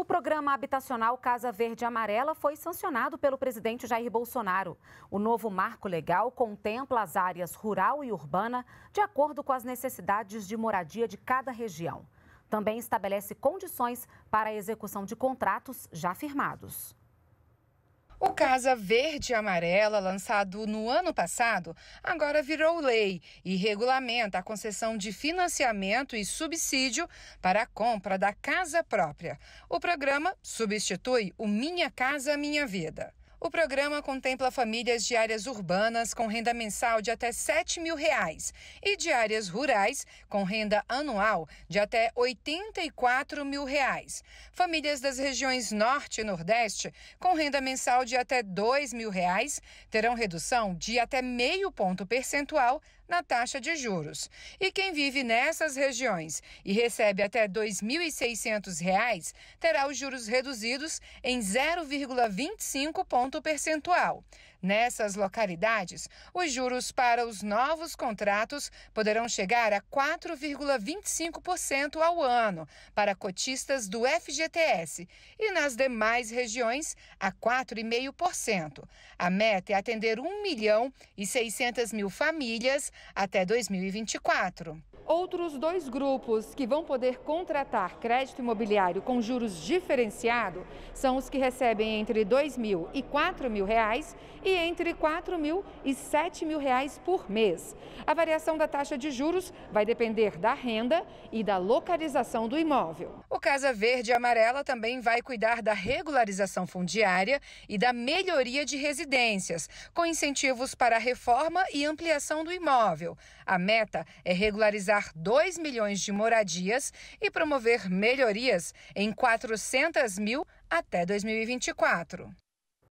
O programa habitacional Casa Verde Amarela foi sancionado pelo presidente Jair Bolsonaro. O novo marco legal contempla as áreas rural e urbana de acordo com as necessidades de moradia de cada região. Também estabelece condições para a execução de contratos já firmados. O Casa Verde e Amarela, lançado no ano passado, agora virou lei e regulamenta a concessão de financiamento e subsídio para a compra da casa própria. O programa substitui o Minha Casa Minha Vida. O programa contempla famílias de áreas urbanas com renda mensal de até 7 mil reais e de áreas rurais com renda anual de até 84 mil reais. Famílias das regiões Norte e Nordeste com renda mensal de até 2 mil reais terão redução de até meio ponto percentual na taxa de juros. E quem vive nessas regiões e recebe até R$ 2.600 terá os juros reduzidos em 0,25 ponto percentual. Nessas localidades, os juros para os novos contratos poderão chegar a 4,25% ao ano para cotistas do FGTS e nas demais regiões a 4,5%. A meta é atender 1 milhão e 600 mil famílias até 2024. Outros dois grupos que vão poder contratar crédito imobiliário com juros diferenciado são os que recebem entre R$ 2.000 e R$ 4.000 e entre R$ mil e mil 7.000 por mês. A variação da taxa de juros vai depender da renda e da localização do imóvel. O Casa Verde e Amarela também vai cuidar da regularização fundiária e da melhoria de residências, com incentivos para a reforma e ampliação do imóvel. A meta é regularizar entregar 2 milhões de moradias e promover melhorias em 400 mil até 2024.